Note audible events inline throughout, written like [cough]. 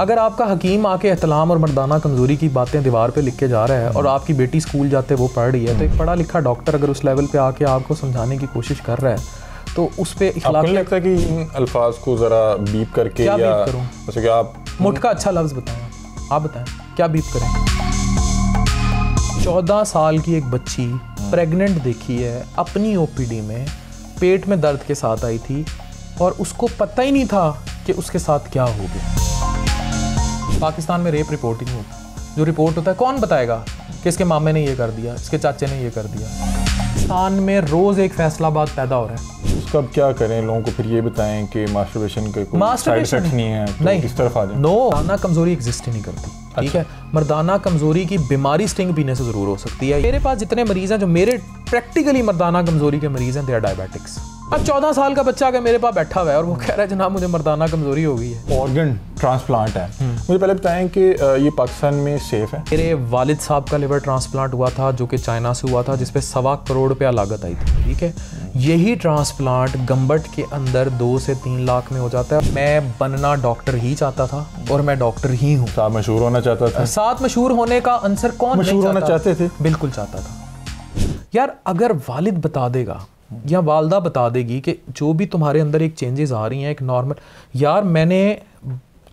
अगर आपका हकीम आके अहतलाम और मर्दाना कमज़ोरी की बातें दीवार पे लिख के जा रहा है और आपकी बेटी स्कूल जाते वो पढ़ रही है तो एक पढ़ा लिखा डॉक्टर अगर उस लेवल पे आके आपको समझाने की कोशिश कर रहा है तो उस पर आपको लगता कि इन अल्फाज को ज़रा बीप करके क्या या बीप करूं? आप मुठ का अच्छा लफ्ज़ बताएं आप बताएं क्या बीप करें चौदह साल की एक बच्ची प्रेगनेंट देखी है अपनी डी में पेट में दर्द के साथ आई थी और उसको पता ही नहीं था कि उसके साथ क्या हो गया पाकिस्तान में रेप रिपोर्ट ही हो जो रिपोर्ट होता है कौन बताएगा कि इसके मामे ने ये कर दिया इसके चाचे ने ये कर दिया पाकिस्तान में रोज़ एक फैसलाबाद पैदा हो रहा है उसका अब क्या करें लोगों को फिर ये बताएं कि मास्टरबेशन के कोई इफेक्ट नहीं है तो नहीं इस तरफ आ जाए नो मर्दाना कमजोरी एग्जिस्ट ही नहीं करती अच्छा। ठीक है मर्दाना कमजोरी की बीमारी स्टिंग पीने से ज़रूर हो सकती है मेरे पास जितने मरीज़ हैं जो मेरे प्रैक्टिकली मर्दाना कमजोरी के मरीज़ हैं दे आर डायबिटिक्स अब चौदह साल का बच्चा अगर मेरे पास बैठा हुआ है और वो कह रहा है जनाब मुझे मर्दाना कमजोरी हो गई है ऑर्गन ट्रांसप्लांट है हम्म। मुझे पहले बताएं कि ये पाकिस्तान में सेफ है मेरे वालिद साहब का लिवर ट्रांसप्लांट हुआ था जो कि चाइना से हुआ था जिसपे सवा करोड़ रुपया लागत आई थी ठीक है यही ट्रांसप्लांट गम्बट के अंदर दो से तीन लाख में हो जाता है मैं बनना डॉक्टर ही चाहता था और मैं डॉक्टर ही हूँ साथ मशहूर होना चाहता था साथ मशहूर होने का आंसर कौन मशहूर होना चाहते थे बिल्कुल चाहता था यार अगर वालिद बता देगा या वालदा बता देगी कि जो भी तुम्हारे अंदर एक चेंजेस आ रही हैं एक नॉर्मल यार मैंने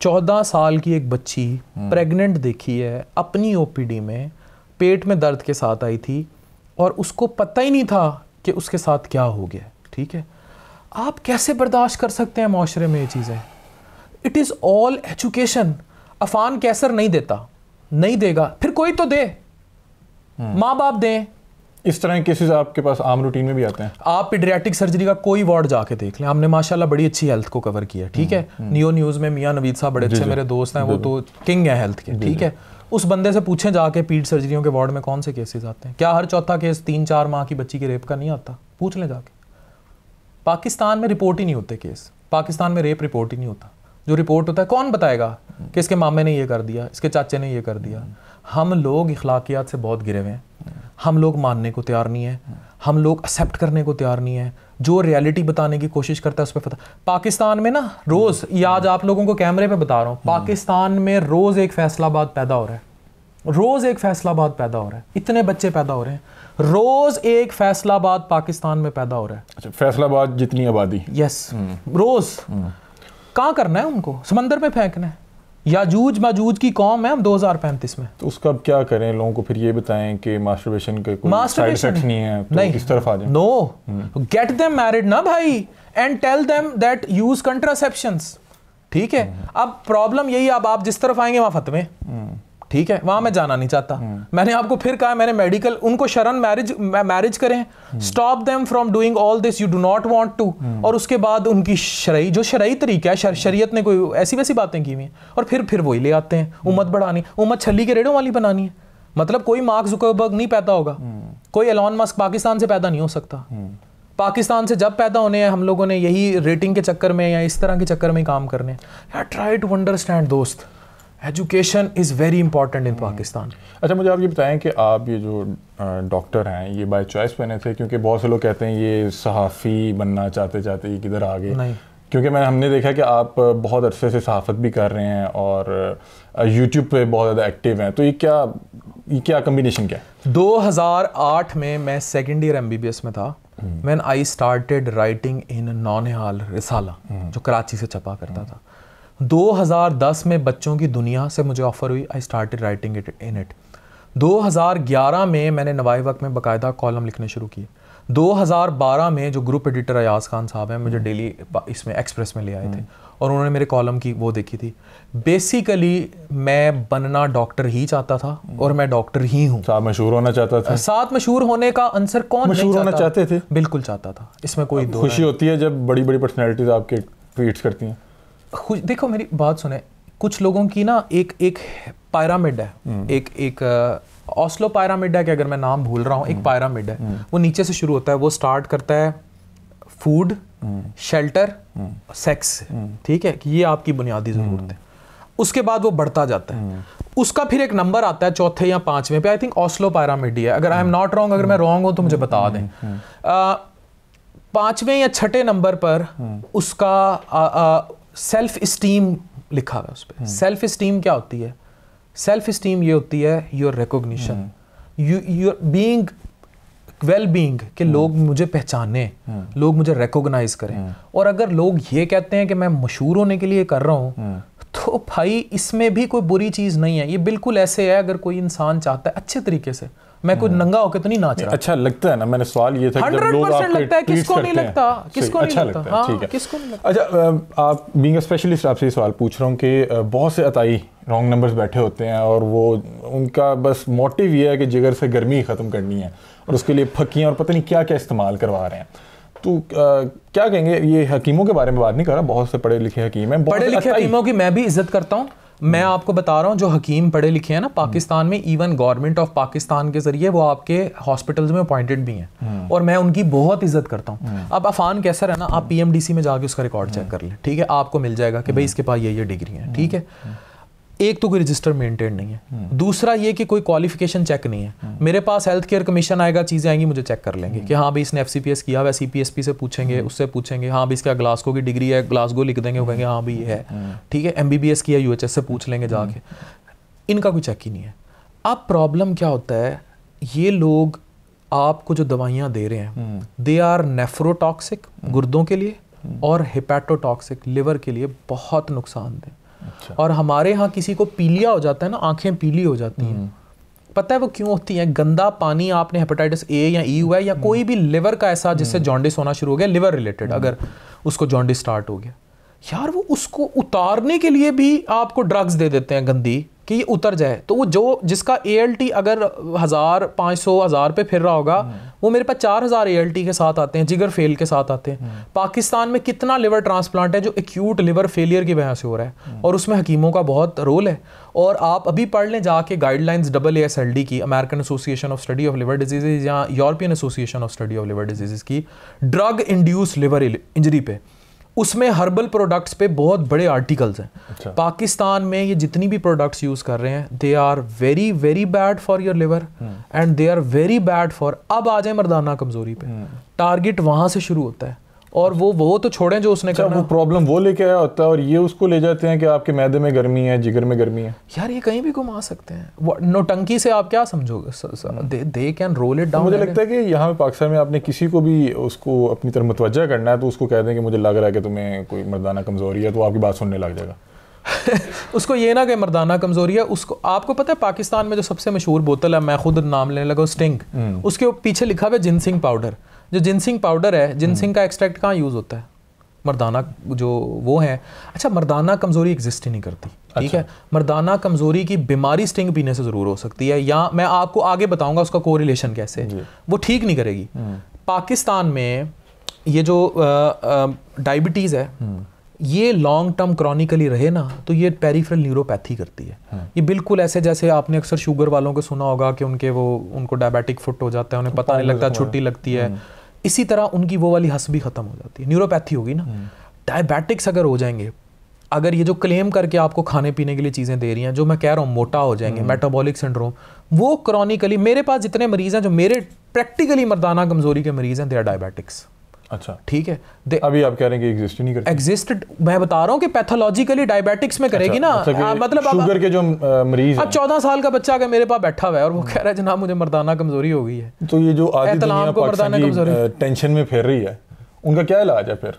चौदह साल की एक बच्ची प्रेग्नेंट हम्म। देखी है अपनी ओपीडी में पेट में दर्द के साथ आई थी और उसको पता ही नहीं था कि उसके साथ क्या हो गया ठीक है आप कैसे बर्दाश्त कर सकते हैं माशरे में ये चीज़ें it is all education Afan Qaiser नहीं देता नहीं देगा फिर कोई तो दे हम्म। माँ बाप दें इस तरह के केसेस आपके पास आम रूटीन में भी आते हैं आप पीडियाट्रिक सर्जरी का कोई वार्ड जाके देख लें हमने माशाल्लाह बड़ी अच्छी हेल्थ को कवर किया ठीक हम्म, है नियो हम्म। न्यूज़ में मियां नवीद साहब बड़े अच्छे मेरे दोस्त हैं वो तो किंग है हेल्थ के ठीक है उस बंदे से पूछें जाके पीड सर्जरियों के वार्ड में कौन से केसेज आते हैं क्या हर चौथा केस तीन चार माह की बच्ची के रेप का नहीं आता पूछ लें जाके पाकिस्तान में रिपोर्ट ही नहीं होते केस पाकिस्तान में रेप रिपोर्ट ही नहीं होता जो रिपोर्ट होता है कौन बताएगा कि इसके मामे ने ये कर दिया इसके चाचे ने ये कर दिया हम्म। हम लोग इखलाकियात से बहुत गिरे हुए हैं हम लोग मानने को तैयार नहीं है हम लोग एक्सेप्ट करने को तैयार नहीं है जो रियलिटी बताने की कोशिश करता है उस पर फता पाकिस्तान में ना रोज़ ये आज आप लोगों को कैमरे पे बता रहा हूँ पाकिस्तान में रोज़ एक फैसलाबाद पैदा हो रहा है रोज़ एक फैसलाबाद पैदा हो रहा है इतने बच्चे पैदा हो रहे हैं रोज़ एक फैसलाबाद पाकिस्तान में पैदा हो रहा है अच्छा फैसलाबाद जितनी आबादी यस रोज़ हम्म। कहाँ करना है उनको समंदर में फेंकना है याजूज मजूज की कौम है हम 2035 में तो उसका अब क्या करें लोगों को फिर ये बताएं कि मास्टरबेशन के कोई साइड इफेक्ट नहीं है तो नहीं किस तरफ आ जाएं नो गेट देम मैरिड ना भाई and tell them that use contraceptions ठीक है हम्म। अब प्रॉब्लम यही अब आप जिस तरफ आएंगे वहां फतवे हम्म। ठीक है वहां मैं जाना नहीं चाहता हम्म। मैंने आपको फिर कहा मैंने मेडिकल उनको शरण मैरिज मैरिज करें stop them from doing all this you do not want to और उसके बाद उनकी शरई जो शरई तरीका है शरीयत ने कोई ऐसी वैसी बातें की हुई हैं और फिर फिर वही ले आते हैं हम्म। उम्मत बढ़ानी उम्मत छली के रेड़ों वाली बनानी है मतलब कोई मार्क जुकबर्ग नहीं पैदा होगा हम्म। कोई एलॉन मस्क पाकिस्तान से पैदा नहीं हो सकता पाकिस्तान से जब पैदा होने हैं हम लोगों ने यही रेटिंग के चक्कर में या इस तरह के चक्कर में काम करने हैं ट्राई टू अंडरस्टैंड दोस्त education is very important in Pakistan अच्छा मुझे आप ये बताएं कि आप ये जो डॉक्टर हैं ये बाय चॉइस बने थे क्योंकि बहुत से लोग कहते हैं ये सहाफ़ी बनना चाहते चाहते ये किधर आ गए नहीं क्योंकि मैं हमने देखा कि आप बहुत अरसे से सहाफ़त भी कर रहे हैं और यूट्यूब पे बहुत ज़्यादा एक्टिव हैं तो ये क्या ये क्या कम्बिनेशन क्या है आठ में मैं सेकेंड ईयर एम में था man I started writing in Naunehal रिसाला जो कराची से छपा करता hmm. था 2010 में बच्चों की दुनिया से मुझे ऑफ़र हुई I start writing it in it 2011 में मैंने नवाई वक्त में बाकायदा कॉलम लिखने शुरू किए 2012 में जो ग्रुप एडिटर अयाज खान साहब हैं मुझे डेली हम्म। इसमें एक्सप्रेस में ले आए थे हम्म। और उन्होंने मेरे कॉलम की वो देखी थी बेसिकली मैं बनना डॉक्टर ही चाहता था हम्म। और मैं डॉक्टर ही हूँ साथ मशहूर होना चाहता था साथ मशहूर होने का आंसर कौन मशहूर होना चाहते थे बिल्कुल चाहता था इसमें कोई खुशी होती है जब बड़ी बड़ी पर्सनैलिटीज आपके ट्वीट करती हैं देखो मेरी बात सुने कुछ लोगों की ना एक एक पायरामिड है हम्म। एक एक ऑस्लो पायरामिड है कि अगर मैं नाम भूल रहा हूँ एक पायरामिड हम्म। है हम्म। वो नीचे से शुरू होता है वो स्टार्ट करता है फूड शेल्टर सेक्स ठीक है कि ये आपकी बुनियादी जरूरत है उसके बाद वो बढ़ता जाता है उसका फिर एक नंबर आता है चौथे या पांचवें पे आई थिंक ऑस्लो पायरामिडी है अगर आई एम नॉट रॉन्ग अगर मैं रॉन्ग हूं तो मुझे बता दें पांचवें या छठे नंबर पर उसका सेल्फ स्टीम लिखा हुआ है उस पर सेल्फ स्टीम क्या होती है सेल्फ स्टीम ये होती है your recognition you your being well being कि हम्म। लोग मुझे पहचाने हम्म। लोग मुझे रिकोगनाइज करें हम्म। और अगर लोग ये कहते हैं कि मैं मशहूर होने के लिए कर रहा हूँ तो भाई इसमें भी कोई बुरी चीज़ नहीं है ये बिल्कुल ऐसे है अगर कोई इंसान चाहता है अच्छे तरीके से मैं कुछ नंगा होकर तो नहीं नाच रहा अच्छा लगता है ना मैंने सवाल ये था कि जब लोग आपके लगता है किसको नहीं अच्छा लगता किसको अच्छा नहीं लगता हाँ, ठीक है किसको नहीं लगता अच्छा आप बीइंग अ स्पेशलिस्ट आपसे ये सवाल पूछ रहा हूँ कि बहुत से अताई रॉन्ग नंबर्स बैठे होते हैं और वो उनका बस मोटिव ये है कि जिगर से गर्मी ख़त्म करनी है और उसके लिए फकियाँ और पता नहीं क्या क्या इस्तेमाल करवा रहे हैं तो आ, क्या कहेंगे ये हकीमों के बारे में बात नहीं कर रहा बहुत से पढ़े लिखे हकीम हैं पढ़े लिखे हकीमों की मैं भी इज्जत करता हूँ मैं आपको बता रहा हूँ जो हकीम पढ़े लिखे हैं ना पाकिस्तान में इवन गवर्नमेंट ऑफ पाकिस्तान के जरिए वो आपके हॉस्पिटल्स में अपॉइंटेड भी हैं हम्म। और मैं उनकी बहुत इज्जत करता हूँ हम्म। अब अफान कैसा रहना आप पीएमडीसी में जाके उसका रिकॉर्ड हम्म। चेक कर लें ठीक है आपको मिल जाएगा कि भाई इसके पास ये ये डिग्री है ठीक है एक तो कोई रजिस्टर मेंटेन नहीं है हम्म। दूसरा ये कि कोई क्वालिफिकेशन चेक नहीं है हम्म। मेरे पास हेल्थ केयर कमीशन आएगा चीज़ें आएंगी मुझे चेक कर लेंगे कि हम्म। हाँ भाई इसने एफ किया वैसे सी से पूछेंगे उससे पूछेंगे हाँ भाई इसका ग्लासगो की डिग्री है ग्लासगो लिख देंगे वो कहेंगे हाँ भाई ये है ठीक है एम किया यू से पूछ लेंगे जाके इनका कोई चेक ही नहीं है अब प्रॉब्लम क्या होता है ये लोग आपको जो दवाइयाँ दे रहे हैं दे आर नेफ्रोटॉक्सिक गुर्दों के लिए और हिपैटोटॉक्सिक लिवर के लिए बहुत नुकसानदेह अच्छा। और हमारे यहाँ किसी को पीलिया हो जाता है ना आंखें पीली हो जाती हैं हम्म। पता है वो क्यों होती है गंदा पानी आपने हेपेटाइटिस ए या ई e हुआ है या कोई भी लिवर हम्म। का ऐसा जिससे जॉन्डिस हम्म। होना शुरू हो गया लिवर रिलेटेड अगर उसको जॉन्डिस स्टार्ट हो गया यार वो उसको उतारने के लिए भी आपको ड्रग्स दे देते हैं गंदी कि ये उतर जाए तो वो जो जिसका ए अगर हज़ार पाँच सौ हज़ार पे फिर रहा होगा वो मेरे पास चार हज़ार ए के साथ आते हैं जिगर फेल के साथ आते हैं पाकिस्तान में कितना लिवर ट्रांसप्लांट है जो एक्यूट लिवर फेलियर की वजह से हो रहा है और उसमें हकीमों का बहुत रोल है और आप अभी पढ़ लें जाके guidelines double A S L D की American association of study of liver diseases या European association of study of liver diseases की ड्रग इंड्यूस लिवर इंजरी पे उसमें हर्बल प्रोडक्ट्स पे बहुत बड़े आर्टिकल्स हैं अच्छा। पाकिस्तान में ये जितनी भी प्रोडक्ट्स यूज़ कर रहे हैं they are very very bad for your liver and they are very bad for अब आ जाए मर्दाना कमज़ोरी पे टारगेट हम्म। वहाँ से शुरू होता है और वो वो तो छोड़े जो उसने अच्छा, करना वो प्रॉब्लम वो लेके आया होता है और ये उसको ले जाते हैं कि आपके मैदे में गर्मी है जिगर में गर्मी है यार ये कहीं भी घुमा सकते हैं नोटंकी से आप क्या समझोगे they can roll it down मुझे लगता है कि यहाँ पे पाकिस्तान में आपने किसी को भी उसको अपनी तरफ मुतवजा करना है तो उसको कह दें कि मुझे लग रहा है कि तुम्हें कोई मरदाना कमज़ोरी है तो आपकी बात सुनने लग जाएगा [laughs] उसको ये ना कि मर्दाना कमज़ोरी है उसको आपको पता है पाकिस्तान में जो सबसे मशहूर बोतल है मैं खुद नाम लेने लगा स्टिंग हम्म। उसके पीछे लिखा हुआ जिनसिंग पाउडर जो जिनसिंग पाउडर है जिनसिंग हम्म। का एक्सट्रैक्ट कहाँ यूज़ होता है मर्दाना जो वो है अच्छा मर्दाना कमज़ोरी एग्जिस्ट ही नहीं करती ठीक अच्छा। है मर्दाना कमज़ोरी की बीमारी स्टिंग पीने से ज़रूर हो सकती है या मैं आपको आगे बताऊंगा उसका कोरिलेशन कैसे वो ठीक नहीं करेगी हम्म। पाकिस्तान में ये जो डायबिटीज़ है हम्म। ये लॉन्ग टर्म क्रॉनिकली रहे ना तो ये पेरीफ्रल न्यूरोपैथी करती है ये बिल्कुल ऐसे जैसे आपने अक्सर शुगर वालों को सुना होगा कि उनके वो उनको डायबिटिक फुट हो जाता है उन्हें तो पता नहीं लगता छुट्टी लगती है इसी तरह उनकी वो वाली हंस भी ख़त्म हो जाती है न्यूरोपैथी होगी ना डायबिटिक्स हम्म। अगर हो जाएंगे अगर ये जो क्लेम करके आपको खाने पीने के लिए चीज़ें दे रही हैं जो मैं कह रहा हूँ मोटा हो जाएंगे मेटाबॉलिक सिंड्रोम वो क्रॉनिकली मेरे पास जितने मरीज़ हैं जो मेरे प्रैक्टिकली मर्दाना कमज़ोरी के मरीज़ हैं दे आर डायबिटिक्स अच्छा ठीक है दे, अभी आप कह रहे हैं कि एग्जिस्ट नहीं करती मैं बता रहा हूँ कि पैथोलॉजिकली डायबिटिक्स में करेगी अच्छा, ना अच्छा, आ, मतलब शुगर के जो मरीज अब चौदह साल का बच्चा अगर मेरे पास बैठा हुआ है और वो हम्म। कह रहा है जनाब मुझे मर्दाना कमजोरी हो गई है तो ये जो कमजोरी टेंशन में फेर रही है उनका क्या इलाज है फिर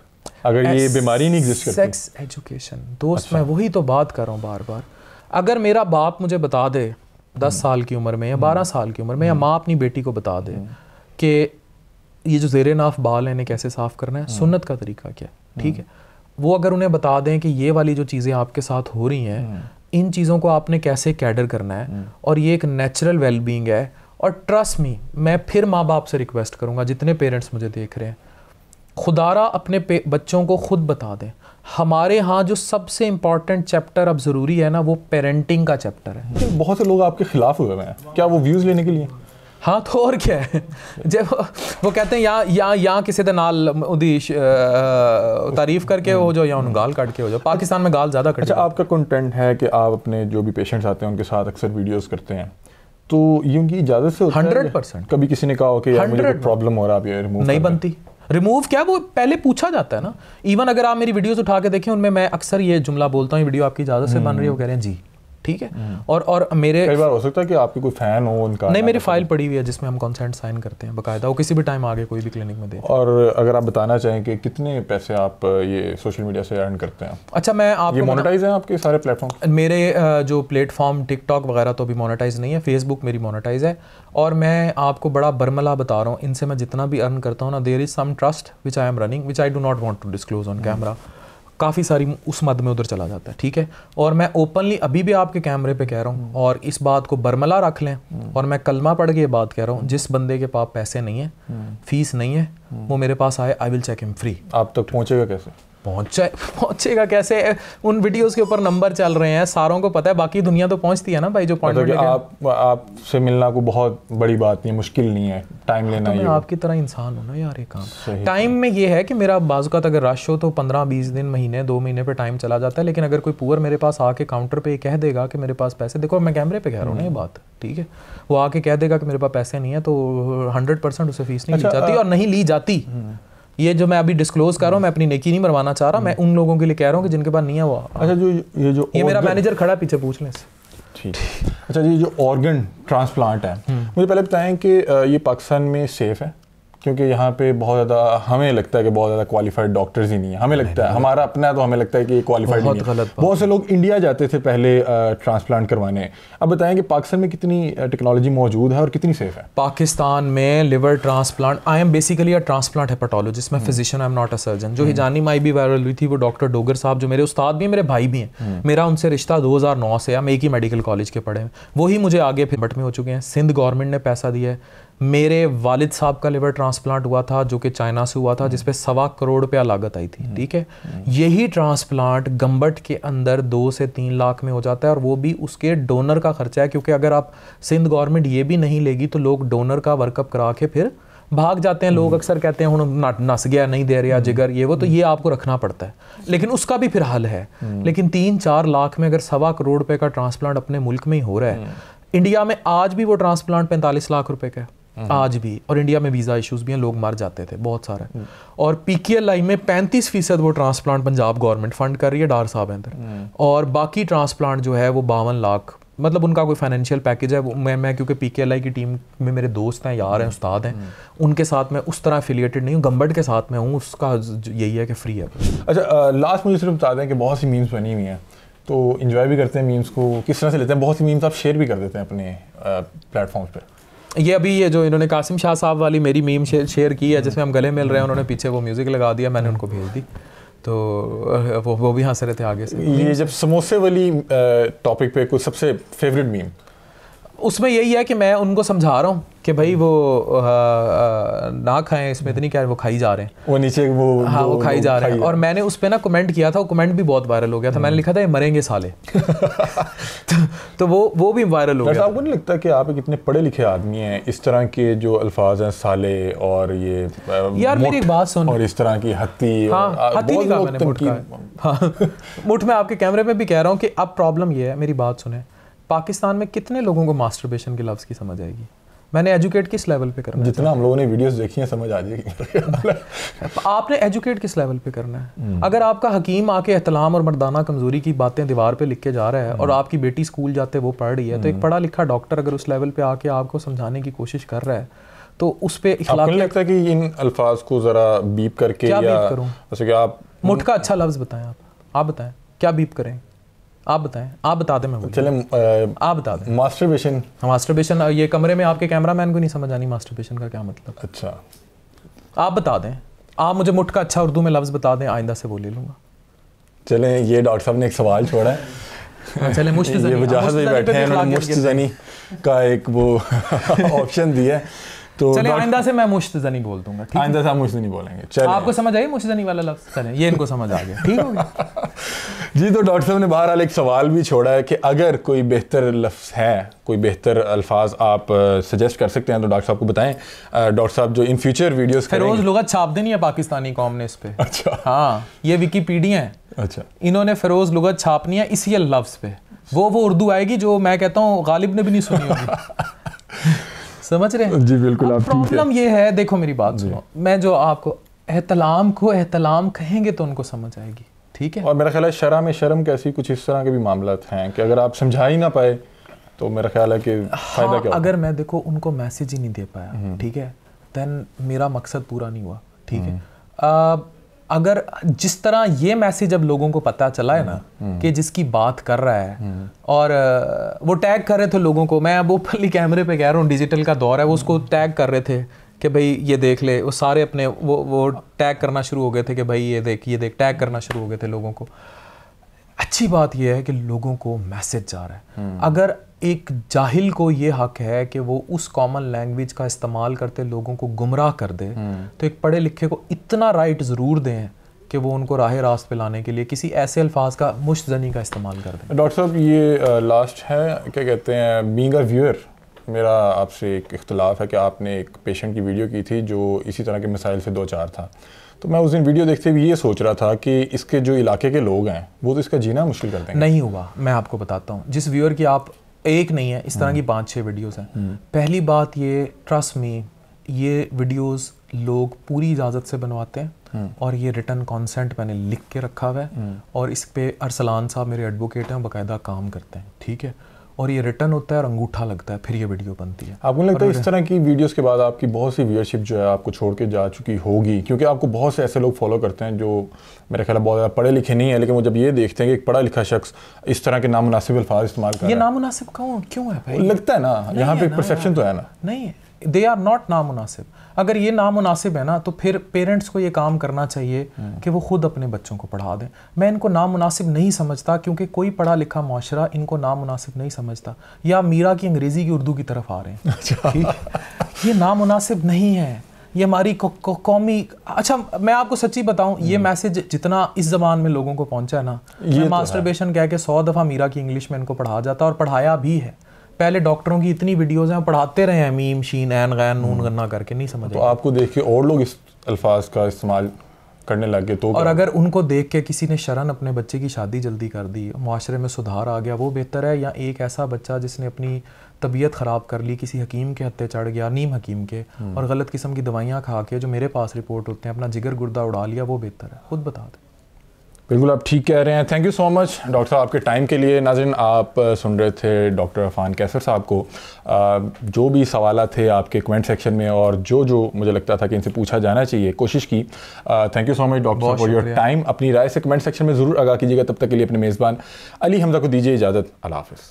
अगर ये बीमारी नहीं एग्जिस्ट करती सेक्स एजुकेशन दोस्त अच्छा। मैं वही तो बात कर रहा हूँ बार बार अगर मेरा बाप मुझे बता दे दस हम्म। साल की उम्र में या बारह हम्म। साल की उम्र में या माँ अपनी बेटी को बता दे कि ये जो जेर नाफ बाल हैं इन्हें कैसे साफ़ करना है हाँ। सुन्नत का तरीका क्या है हाँ। ठीक है वो अगर उन्हें बता दें कि ये वाली जो चीज़ें आपके साथ हो रही हैं हाँ। इन चीज़ों को आपने कैसे कैडर करना है और ये एक नेचुरल वेलबींग है और ट्रस्ट मी मैं फिर माँ बाप से रिक्वेस्ट करूँगा जितने पेरेंट्स मुझे देख रहे हैं खुदारा अपने बच्चों को खुद बता दें हमारे यहाँ जो सबसे इम्पॉर्टेंट चैप्टर अब ज़रूरी है ना वो पेरेंटिंग का चैप्टर है बहुत से लोग आपके खिलाफ हुए हैं क्या वो व्यूज़ लेने के लिए ਹਾਂ ਤਾਂ ਹੋਰ ਕੀ ਹੈ ਜੇ वो, ਕਹਤੇ ਹੈ ਯਾ ਯਾ ਯਾ ਕਿਸੇ ਦੇ ਨਾਲ ਉਹਦੀ तारीफ करके हो जाओ या उन गाल काट के हो जाओ पाकिस्तान में गाल ज़्यादा कट अच्छा आपका कंटेंट है कि आप अपने जो भी पेशेंट्स आते हैं उनके साथ अक्सर वीडियोस करते हैं तो ये उनकी इजाज़त से हंड्रेड परसेंट कभी किसी ने कहा कि यार मुझे प्रॉब्लम हो रहा है आप नहीं बनती रिमूव क्या वो पहले पूछा जाता है ना इवन अगर आप मेरी वीडियोस उठा के देखें उनमें मैं अक्सर ये जुमला बोलता हूँ वीडियो आपकी इजाज़त से बन रही है वो कह रहे हैं जी ठीक है हम्म। और और मेरे कई बार हो सकता है कि आपकी कोई फैन हो उनका नहीं मेरी तो फाइल तो। पड़ी हुई है जिसमें हम कॉन्सेंट साइन करते हैं बकायदा वो किसी भी टाइम आगे कोई भी क्लिनिक में दे और अगर आप बताना चाहें कि कितने पैसे आप ये सोशल मीडिया से अर्न करते हैं अच्छा मैं आप ये मोनेटाइज है आपके सारे प्लेटफॉर्म मेरे जो प्लेटफॉर्म टिकटॉक वगैरह तो अभी मोनेटाइज नहीं है फेसबुक मेरी मोनेटाइज है और मैं आपको बड़ा बर्मला बता रहा हूँ इनसे मैं जितना भी अर्न करता हूँ ना there is some trust which I am running which I do not want to disclose on camera काफ़ी सारी उस मद में उधर चला जाता है ठीक है और मैं ओपनली अभी भी आपके कैमरे पे कह रहा हूँ और इस बात को बर्मला रख लें हम्म। और मैं कलमा पढ़ के ये बात कह रहा हूँ जिस बंदे के पास पैसे नहीं है हम्म। फीस नहीं है हम्म। वो मेरे पास आए I will check him free आप तक पहुँचेगा कैसे पहुंचे पहुंचेगा कैसे उन वीडियोस के ऊपर नंबर चल रहे हैं सारों को पता है बाकी दुनिया तो पहुंचती है ना भाई जो पॉइंट तो आप आपसे मिलना को बहुत बड़ी बात नहीं मुश्किल नहीं है टाइम लेना तो मैं आपकी तरह इंसान हूँ ना यार ये काम टाइम में ये है कि मेरा बाजुकात अगर रश हो तो पंद्रह बीस दिन महीने दो महीने पर टाइम चला जाता है लेकिन अगर कोई पुअर मेरे पास आके काउंटर पर कह देगा कि मेरे पास पैसे देखो मैं कैमरे पर कह रहा हूँ ना ये हम्म। बात ठीक है वो आके कह देगा कि मेरे पास पैसे नहीं है तो हंड्रेड उसे फीस नहीं ली अच्छा, जाती और नहीं ली जाती हम्म। ये जो मैं अभी डिस्क्लोज कर रहा हूँ मैं अपनी नेकी नहीं मरवाना चाह रहा मैं उन लोगों के लिए कह रहा हूँ कि जिनके पास नहीं है वो अच्छा जो ये जो ये मेरा मैनेजर खड़ा पीछे पूछ लें ठीक अच्छा जी जो ऑर्गन ट्रांसप्लांट है हम्म। मुझे पहले बताएं कि ये पाकिस्तान में सेफ है क्योंकि यहाँ पे बहुत ज़्यादा हमें लगता है कि बहुत ज़्यादा क्वालिफाइड डॉक्टर्स ही नहीं है हमें लगता है हमारा अपना है तो हमें लगता है कि क्वालिफाइड बहुत गलत बहुत से लोग इंडिया जाते थे पहले ट्रांसप्लांट करवाने अब बताएं कि पाकिस्तान में कितनी टेक्नोलॉजी मौजूद है और कितनी सेफ है पाकिस्तान में liver transplant I am basically a transplant hepatologist मैं physician I am not a surgeon जो हम्म। हिजानी माई भी वायरल हुई थी वो डॉक्टर डोगर साहब जो मेरे उस्ताद भी मेरे भाई भी हैं हम्म। मेरा उनसे रिश्ता नौ से हम एक ही मेडिकल कॉलेज के पढ़े हैं वही मुझे आगे फिर बट में हो चुके हैं सिंध गवर्नमेंट ने पैसा दिया है मेरे वालिद साहब का लिवर ट्रांसप्लांट हुआ था जो कि चाइना से हुआ था जिसपे सवा करोड़ रुपया लागत आई थी ठीक है यही ट्रांसप्लांट गंबट के अंदर दो से तीन लाख में हो जाता है और वो भी उसके डोनर का खर्चा है क्योंकि अगर आप सिंध गवर्नमेंट ये भी नहीं लेगी तो लोग डोनर का वर्कअप करा के फिर भाग जाते हैं लोग अक्सर कहते हैं हूँ नस गया नहीं दे रहा जिगर ये वो तो ये आपको रखना पड़ता है लेकिन उसका भी फिर हल है लेकिन तीन चार लाख में अगर सवा करोड़ रुपए का ट्रांसप्लांट अपने मुल्क में ही हो रहा है हम्म। इंडिया में आज भी वो ट्रांसप्लांट पैंतालीस लाख रुपए का है हम्म। आज भी और इंडिया में वीज़ा इश्यूज भी हैं लोग मर जाते थे बहुत सारे हम्म। और पी के एल आई में पैंतीस फीसद वो ट्रांसप्लांट पंजाब गवर्नमेंट फंड कर रही है डार साहब अंदर हम्म। और बाकी ट्रांसप्लांट जो है वो बावन लाख मतलब उनका कोई फाइनेंशियल पैकेज है वो मैं मैं क्योंकि पी की टीम में मेरे दोस्त हैं यार हैं उस्ताद हैं उनके साथ मैं उस तरह एफिलियेटेड नहीं हूँ गम्बट के साथ में हूँ उसका यही है कि फ्री है अच्छा लास्ट मुझे सिर्फ बता दें कि बहुत सी मीम्स बनी हुई हैं तो इन्जॉय भी करते हैं मीम्स को किस तरह से लेते हैं बहुत सी मीम्स आप शेयर भी कर देते हैं अपने प्लेटफॉर्म पर ये अभी ये जो इन्होंने कासिम शाह साहब वाली मेरी मीम शेयर, की है जिसमें हम गले मिल रहे हैं उन्होंने पीछे वो म्यूज़िक लगा दिया मैंने उनको भेज दी तो वो वो भी हंस रहे थे आगे से ये जब समोसे वाली टॉपिक पे कुछ सबसे फेवरेट मीम उसमें यही है कि मैं उनको समझा रहा हूँ कि भाई हम्म। वो आ, आ, ना खाएं इसमें इतनी क्या वो खाई जा रहे हैं वो नीचे वो हाँ वो, वो खाई जा रहे हैं और मैंने उस पर ना कमेंट किया था वो कमेंट भी बहुत वायरल हो गया था मैंने हम्म। लिखा था ये मरेंगे साले [laughs] तो, तो वो वो भी वायरल हो गया आपको नहीं लगता कि आप एक इतने पढ़े लिखे आदमी हैं इस तरह के जो अल्फाज हैं साले और ये यार मेरी बात सुन और इस तरह की हत्ती हाँ, हत्ती नहीं कहा मैंने मुठ में हाँ, आपके कैमरे में भी कह रहा हूँ कि अब प्रॉब्लम ये है मेरी बात सुने पाकिस्तान में कितने लोगों को मास्टरबेशन के लफ्ज़ की समझ आएगी मैंने एजुकेट किस लेवल पे करना जितना हम लोगों ने वीडियोस देखी हैं समझ आ जाएगी आपने एजुकेट किस लेवल पे करना है हम्म। अगर आपका हकीम आके एहतलाम और मर्दाना कमजोरी की बातें दीवार पे लिख के जा रहा है और हम्म। आपकी बेटी स्कूल जाते वो पढ़ रही है तो एक हम्म। पढ़ा लिखा डॉक्टर अगर उस लेवल पे आके आपको समझाने की कोशिश कर रहा है तो उस पर लगता है कि इन अल्फाज को ज़रा बीप करके क्या बीप करूँ कि आप मुटका अच्छा लफ्ज़ बताएं आप आप बताएं क्या बीप करें आप बताएं आप बता दें मैं चले आप बता दें मास्टर बेशन मास्टर बेशन ये कमरे में आपके कैमरा मैन को नहीं समझ आनी मास्टर बेशन का क्या मतलब अच्छा आप बता दें आप मुझे मुठ का अच्छा उर्दू में लफ्ज़ बता दें आइंदा से वो लूँगा चले ये डॉक्टर साहब ने एक सवाल छोड़ा है हाँ, चले मुश्त ये वजाहत में बैठे हैं उन्होंने मुश्त जनी का एक वो ऑप्शन [laughs] दिया तो चले आइंदा से मैं मुश्त जनी बोल दूंगा ठीक आइंदा से आप मुश्त जनी बोलेंगे चले आपको समझ आई मुश्त जनी वाला लफ्ज चले ये इनको समझ आ गया ठीक हो गया [laughs] जी तो डॉक्टर साहब ने बहरहाल एक सवाल भी छोड़ा है कि अगर कोई बेहतर लफ्ज़ है कोई बेहतर अल्फाज आप सजेस्ट कर सकते हैं तो डॉक्टर साहब को बताएं डॉक्टर साहब जो in future videos Feroz Lughat छाप देनी है पाकिस्तानी कॉम ने इस पर अच्छा हाँ ये विकीपीडिया है अच्छा इन्होंने फिरोज लुगत छापनी है इसी लफ्ज़ पे वो वो उर्दू आएगी जो मैं कहता हूँ गालिब ने भी नहीं सुनी [laughs] समझ रहे हैं जी बिल्कुल प्रॉब्लम ये है देखो मेरी बात सुनो मैं जो आपको एहतलाम को एहतलाम कहेंगे तो उनको समझ आएगी ठीक है और मेरा ख्याल है शरा में शर्म कैसी कुछ इस तरह के भी मामला हैं कि अगर आप समझा ही ना पाए तो मेरा ख्याल है कि हाँ, फायदा क्या अगर मैं देखो उनको मैसेज ही नहीं दे पाया हम्म। ठीक है देन मेरा मकसद पूरा नहीं हुआ ठीक है आ, हम्म। अगर जिस तरह ये मैसेज जब लोगों को पता चला है ना हम्म। कि जिसकी बात कर रहा है और वो टैग कर रहे थे लोगों को मैं अब ओपनली कैमरे पे कह रहा हूँ डिजिटल का दौर है वो उसको टैग कर रहे थे कि भाई ये देख ले वो सारे अपने वो वो टैग करना शुरू हो गए थे कि भाई ये देख ये देख टैग करना शुरू हो गए थे लोगों को अच्छी बात यह है कि लोगों को मैसेज जा रहा है हम्म। अगर एक जाहिल को ये हक है कि वो उस कॉमन लैंग्वेज का इस्तेमाल करते लोगों को गुमराह कर दे हम्म। तो एक पढ़े लिखे को इतना राइट ज़रूर दें कि वो उनको राह रास्त पे लाने के लिए किसी ऐसे अल्फाज का मुश्तनी का इस्तेमाल कर दें डॉक्टर साहब ये लास्ट है क्या कहते हैं बींग अ व्यूअर मेरा आपसे एक इख्तलाफ है कि आपने एक पेशेंट की वीडियो की थी जो इसी तरह के मसाइल से दो चार था तो मैं उस दिन वीडियो देखते हुए ये सोच रहा था कि इसके जो इलाके के लोग हैं वो तो इसका जीना मुश्किल करते हैं नहीं हुआ मैं आपको बताता हूँ जिस व्यूअर की आप एक नहीं है इस तरह की पाँच छः वीडियोज़ हैं हम्म। पहली बात ये ट्रस्ट मी ये वीडियोस लोग पूरी इजाज़त से बनवाते हैं हम्म। और ये रिटर्न कॉन्सेंट मैंने लिख के रखा हुआ है हम्म। और इस पे अरसलान साहब मेरे एडवोकेट हैं बाकायदा काम करते हैं ठीक है और ये रिटर्न होता है और अंगूठा लगता है फिर ये वीडियो बनती है आपको लगता है इस तरह की वीडियोस के बाद आपकी बहुत सी व्यूअरशिप जो है आपको छोड़ के जा चुकी होगी क्योंकि आपको बहुत से ऐसे लोग फॉलो करते हैं जो मेरे ख्याल बहुत ज़्यादा पढ़े लिखे नहीं है लेकिन वो जब ये देखते हैं कि एक पढ़ा लिखा शख्स इस तरह के नामनासिब अल्फाज इस्तेमाल कर ये नामनासिब क्यों क्यों है भाई लगता है ना यहाँ पे परसेप्शन तो है ना नहीं दे आर नॉट नामनासिब अगर ये नामुनासिब है ना तो फिर पेरेंट्स को ये काम करना चाहिए हम्म। कि वो खुद अपने बच्चों को पढ़ा दें मैं इनको नामुनासिब नहीं समझता क्योंकि कोई पढ़ा लिखा माशरा इनको नामुनासिब नहीं समझता या मीरा की अंग्रेज़ी की उर्दू की तरफ आ रहे हैं अच्छा। ये नामुनासिब नहीं है ये हमारी कौमी अच्छा मैं आपको सच्ची बताऊं ये हम्म। मैसेज जितना इस जमान में लोगों को पहुंचा है ना ये मास्टरबेशन तो कह के सौ दफ़ा मीरा की इंग्लिश में इनको पढ़ा जाता और पढ़ाया भी है पहले डॉक्टरों की इतनी वीडियोस हैं पढ़ाते रहे हैं मीम शीन एन गैन नून हम्म। गन्ना करके नहीं समझ तो आपको देख के और लोग इस अल्फाज का इस्तेमाल करने लग गए तो और अगर उनको देख के किसी ने शरण अपने बच्चे की शादी जल्दी कर दी माशरे में सुधार आ गया वो बेहतर है या एक ऐसा बच्चा जिसने अपनी तबीयत ख़राब कर ली किसी हकीम के हत्ते चढ़ गया नीम हकीम के हम्म। और गलत किस्म की दवाइयाँ खा के जो मेरे पास रिपोर्ट होते हैं अपना जिगर गुर्दा उड़ा लिया वो बेहतर है खुद बता दें बिल्कुल आप ठीक कह रहे हैं thank you so much doctor साहब आपके टाइम के लिए नाजिन आप सुन रहे थे डॉक्टर अफान कैसर साहब को जो भी सवाल थे आपके कमेंट सेक्शन में और जो जो मुझे लगता था कि इनसे पूछा जाना चाहिए कोशिश की thank you so much doctor for your time अपनी राय से कमेंट सेक्शन में ज़रूर आगा कीजिएगा तब तक के लिए अपने मेज़बान अली हमजा को दीजिए इजाज़त अला हाफ़